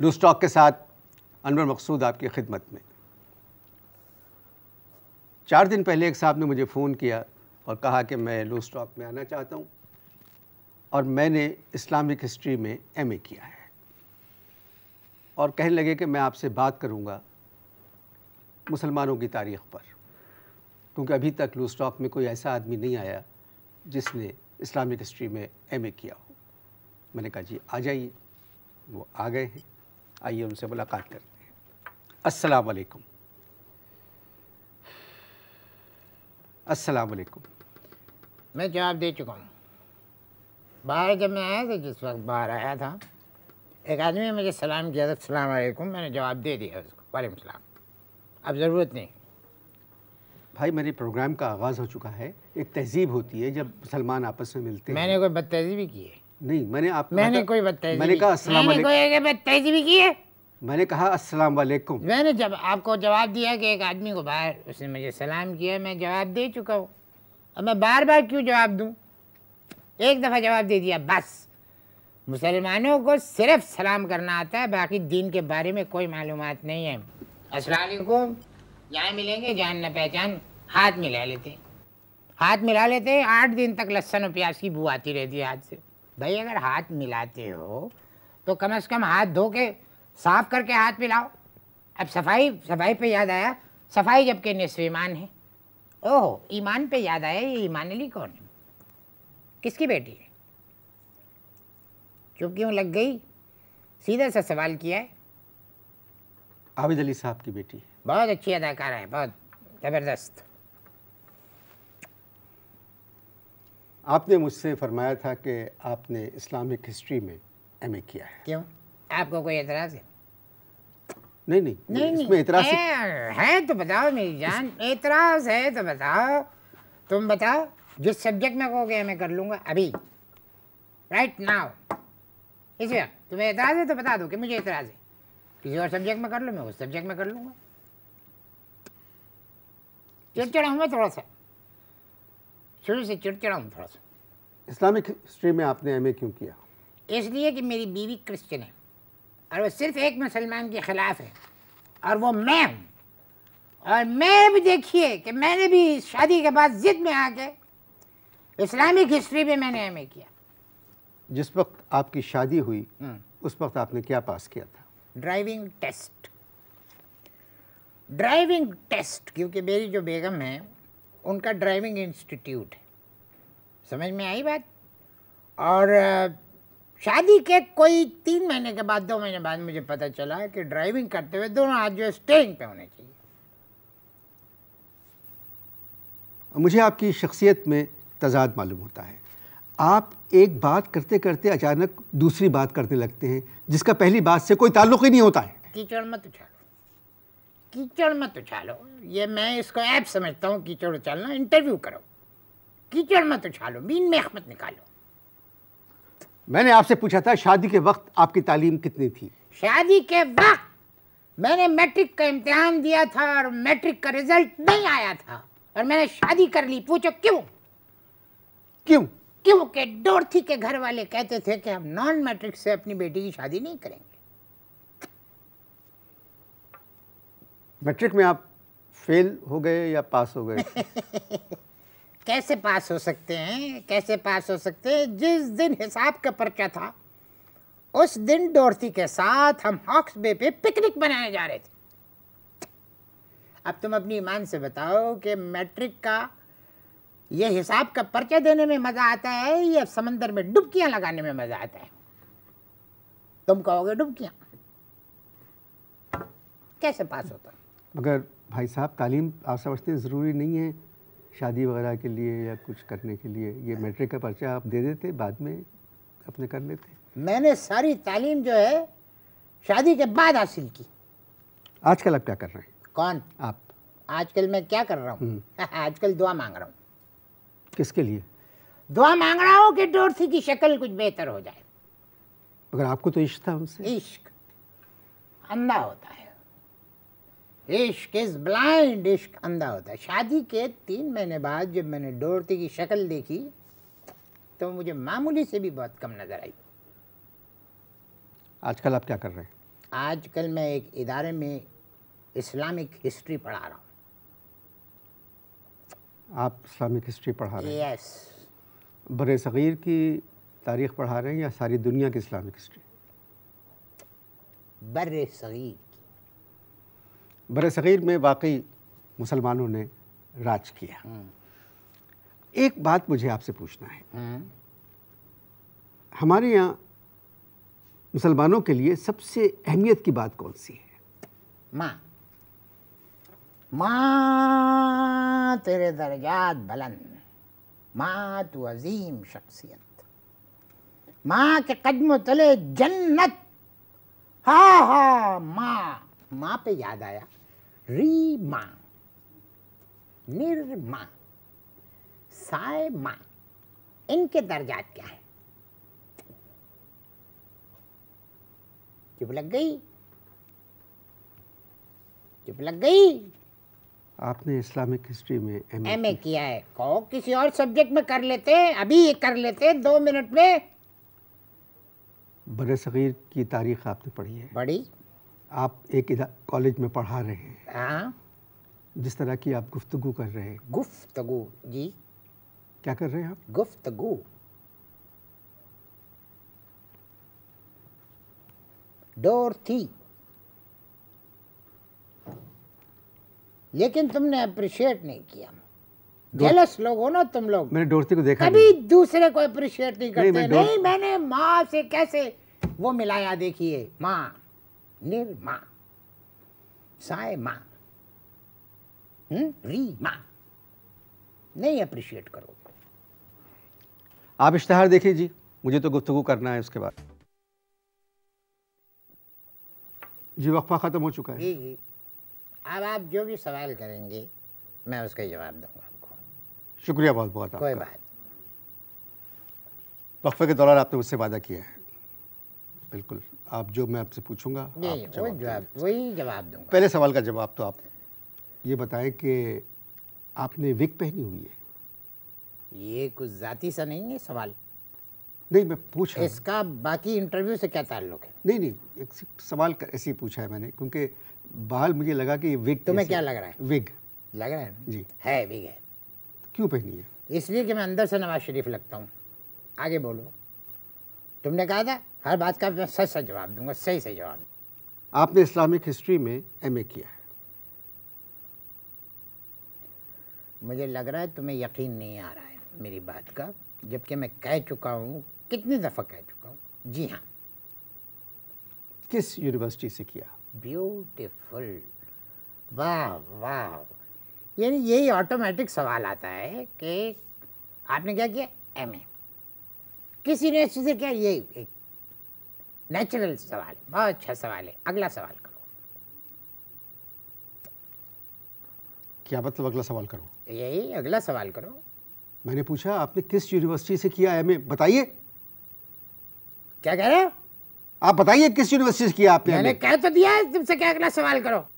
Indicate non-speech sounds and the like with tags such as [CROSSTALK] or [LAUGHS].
लू टॉक के साथ अनवर मकसूद आपकी खिदमत में चार दिन पहले एक साहब ने मुझे फ़ोन किया और कहा कि मैं लू स्टॉक में आना चाहता हूँ और मैंने इस्लामिक हिस्ट्री में एम ए किया है और कहने लगे कि मैं आपसे बात करूँगा मुसलमानों की तारीख़ पर क्योंकि अभी तक लू स्टॉक में कोई ऐसा आदमी नहीं आया जिसने इस्लामिक हिस्ट्री में एम ए किया हो मैंने कहा जी आ जाइए वो आ गए हैं आइए उनसे मुलाकात करते हैं अस्सलाम वालेकुम अस्सलाम वालेकुम मैं जवाब दे चुका हूँ बाहर जब मैं आया था जिस वक्त बाहर आया था एक आदमी ने मुझे सलाम किया था तो सलाम वालेकुम मैंने जवाब दे दिया उसको वालेकुम सलाम अब ज़रूरत नहीं भाई मेरे प्रोग्राम का आगाज़ हो चुका है एक तहजीब होती है जब मुसलमान आपस में मिलते हैं मैंने कोई बदतहजीबी की है नहीं मैंने आप मैंने कोई बत्ताई मैंने कहा अस्सलाम वालेकुम बत्ताई भी की है मैंने कहा अस्सलाम वालेकुम मैंने जब आपको जवाब दिया कि एक आदमी को बाहर उसने मुझे सलाम किया मैं जवाब दे चुका हूँ अब मैं बार बार क्यों जवाब दूँ एक दफ़ा जवाब दे दिया बस मुसलमानों को सिर्फ सलाम करना आता है बाकी दीन के बारे में कोई मालूम नहीं है असलकुम यहाँ मिलेंगे जान न पहचान हाथ मिला लेते हाथ मिला लेते आठ दिन तक लहसन और प्याज की बू आती रहती है हाथ से भाई अगर हाथ मिलाते हो तो कम से कम हाथ धो के साफ करके हाथ मिलाओ अब सफाई सफाई पे याद आया सफाई जबकि निस्वीमान है ओहो ईमान पे याद आया ये ईमान अली कौन है किसकी बेटी है क्यों क्यों लग गई सीधा सा सवाल किया है आबिद अली साहब की बेटी बहुत अच्छी अदाकारा है बहुत ज़बरदस्त आपने मुझसे फरमाया था कि आपने इस्लामिक हिस्ट्री में एम किया है क्यों आपको कोई एतराज़ है नहीं नहीं, नहीं, नहीं एतराज है तो बताओ मेरी जान एतराज है तो बताओ तुम बताओ जिस सब्जेक्ट में कहोगे मैं कर लूँगा अभी राइट नाउ इस वक्त तुम्हें एतराज़ है तो बता दो कि मुझे एतराज़ है किसी और सब्जेक्ट में कर लूँ मैं उस सब्जेक्ट में कर लूँगा चिड़चिड़ा हूँ मैं थोड़ा सा शुरू से चिड़चिड़ा हूँ थोड़ा सा इस्लामिक हिस्ट्री में आपने एम क्यों किया इसलिए कि मेरी बीवी क्रिश्चियन है और वो सिर्फ एक मुसलमान के ख़िलाफ़ है और वो मैं हूँ और मैं भी देखिए कि मैंने भी शादी के बाद ज़िद में आके इस्लामिक हिस्ट्री में मैंने एम किया जिस वक्त आपकी शादी हुई हम्म। उस वक्त आपने क्या पास किया था ड्राइविंग टेस्ट ड्राइविंग टेस्ट क्योंकि मेरी जो बेगम है उनका ड्राइविंग इंस्टीट्यूट है समझ में आई बात और शादी के कोई तीन महीने के बाद दो महीने बाद मुझे पता चला कि ड्राइविंग करते हुए दोनों हाथ जो है स्टेरिंग पे होने चाहिए मुझे आपकी शख्सियत में तजाद मालूम होता है आप एक बात करते करते अचानक दूसरी बात करने लगते हैं जिसका पहली बात से कोई ताल्लुक ही नहीं होता है कीचड़ मत उछालो कीचड़ मत उछालो ये मैं इसको ऐप समझता हूँ कीचड़ उछालना इंटरव्यू करो कीचड़ मत उछालो बीन में अहमद निकालो मैंने आपसे पूछा था शादी के वक्त आपकी तालीम कितनी थी शादी के वक्त मैंने मैट्रिक का इम्तहान दिया था और मैट्रिक का रिजल्ट नहीं आया था और मैंने शादी कर ली पूछो क्यों क्यों क्योंकि डोरथी के घर वाले कहते थे कि हम नॉन मैट्रिक से अपनी बेटी की शादी नहीं करेंगे मैट्रिक में आप फेल हो गए या पास हो गए [LAUGHS] कैसे पास हो सकते हैं कैसे पास हो सकते हैं जिस दिन हिसाब का पर्चा था उस दिन डोरती के साथ हम हॉक्स बे पे पिकनिक मनाने जा रहे थे अब तुम अपनी ईमान से बताओ कि मैट्रिक का यह हिसाब का पर्चा देने में मज़ा आता है या समंदर में डुबकियां लगाने में मज़ा आता है तुम कहोगे डुबकियां कैसे पास होता मगर भाई साहब तालीम आप समझते हैं ज़रूरी नहीं है शादी वगैरह के लिए या कुछ करने के लिए ये मैट्रिक का पर्चा आप दे देते बाद में अपने कर लेते मैंने सारी तालीम जो है शादी के बाद हासिल की आजकल आप क्या कर रहे हैं कौन आप आजकल मैं क्या कर रहा हूँ हम्म। [LAUGHS] आजकल दुआ मांग रहा हूँ किसके लिए दुआ मांग रहा हूँ कि डोरसी की शक्ल कुछ बेहतर हो जाए मगर आपको तो इश्क था उनसे इश्क अंधा होता है इश्क इज़ ब्लाइंड इश्क अंधा होता है शादी के तीन महीने बाद जब मैंने डोरती की शक्ल देखी तो मुझे मामूली से भी बहुत कम नज़र आई आजकल आप क्या कर रहे हैं आजकल मैं एक इदारे में इस्लामिक हिस्ट्री पढ़ा रहा हूँ आप इस्लामिक हिस्ट्री पढ़ा रहे हैं यस बर सग़ीर की तारीख़ पढ़ा रहे हैं या सारी दुनिया की इस्लामिक हिस्ट्री बर सग़ीर बर सग़ीर में वाकई मुसलमानों ने राज किया हम्म। एक बात मुझे आपसे पूछना है हम्म। हमारे यहाँ मुसलमानों के लिए सबसे अहमियत की बात कौन सी है माँ माँ तेरे दर्जात बुलंद माँ तो अजीम शख्सियत माँ के कदम तले जन्नत हा हा माँ माँ पे याद आया रीमा निर्मा Saima, इनके दर्जात क्या है चुप लग गई चुप लग गई आपने इस्लामिक हिस्ट्री में एम ए किया है कहो किसी और सब्जेक्ट में कर लेते हैं अभी कर लेते हैं दो मिनट में बर सग़ीर की तारीख आपने पढ़ी है पढ़ी आप एक कॉलेज में पढ़ा रहे हैं हाँ। जिस तरह की आप गुफ्तगु कर रहे हैं गुफ्तगु जी क्या कर रहे हैं आप गुफ्तगु डोर थी लेकिन तुमने अप्रिशिएट नहीं किया जेलस लोग हो ना तुम लोग मैंने डोरती को देखा कभी दूसरे को अप्रिशिएट नहीं करते नहीं, मैं नहीं मैंने माँ से कैसे वो मिलाया देखिए माँ Nirma, Hmm? Rima. नहीं अप्रिशिएट करो आप इश्तहार देखिए जी मुझे तो गुफ्तु करना है उसके बाद जी वक्फा ख़त्म हो चुका है जी जी अब आप जो भी सवाल करेंगे मैं उसका जवाब दूंगा आपको शुक्रिया बहुत बहुत कोई बात वक्फे के दौरान आपने मुझसे वादा किया है बिल्कुल आप जो मैं आपसे पूछूंगा वही जवाब दूंगा पहले सवाल का जवाब तो आप ये बताएं कि आपने विक पहनी हुई है ये कुछ ज़ाती सा नहीं है सवाल नहीं मैं पूछ इसका बाकी इंटरव्यू से क्या ताल्लुक है नहीं नहीं एक सवाल ऐसे ही पूछा है मैंने क्योंकि बाल मुझे लगा कि विग तुम्हें क्या लग रहा है विग लग रहा है ना? जी है विग है क्यों पहनी है इसलिए कि मैं अंदर से नवाज शरीफ लगता हूँ आगे बोलो तुमने कहा था हर बात का मैं सच सच जवाब दूंगा सही सही जवाब आपने इस्लामिक हिस्ट्री में एमए किया है मुझे लग रहा है तुम्हें यकीन नहीं आ रहा है मेरी बात का जबकि मैं कह चुका हूँ कितनी दफ़ा कह चुका हूँ जी हाँ किस यूनिवर्सिटी से किया ब्यूटिफुल वाह वाह यानी यही ऑटोमेटिक सवाल आता है कि आपने क्या किया एमए किस यूनिवर्सिटी से क्या यही एक नेचुरल सवाल बहुत अच्छा सवाल है अगला सवाल करो क्या मतलब अगला सवाल करो यही अगला सवाल करो मैंने पूछा आपने किस यूनिवर्सिटी से किया एमए बताइए क्या कह रहे हो आप बताइए किस यूनिवर्सिटी से किया आपने मैंने कह तो दिया है तुमसे क्या अगला सवाल करो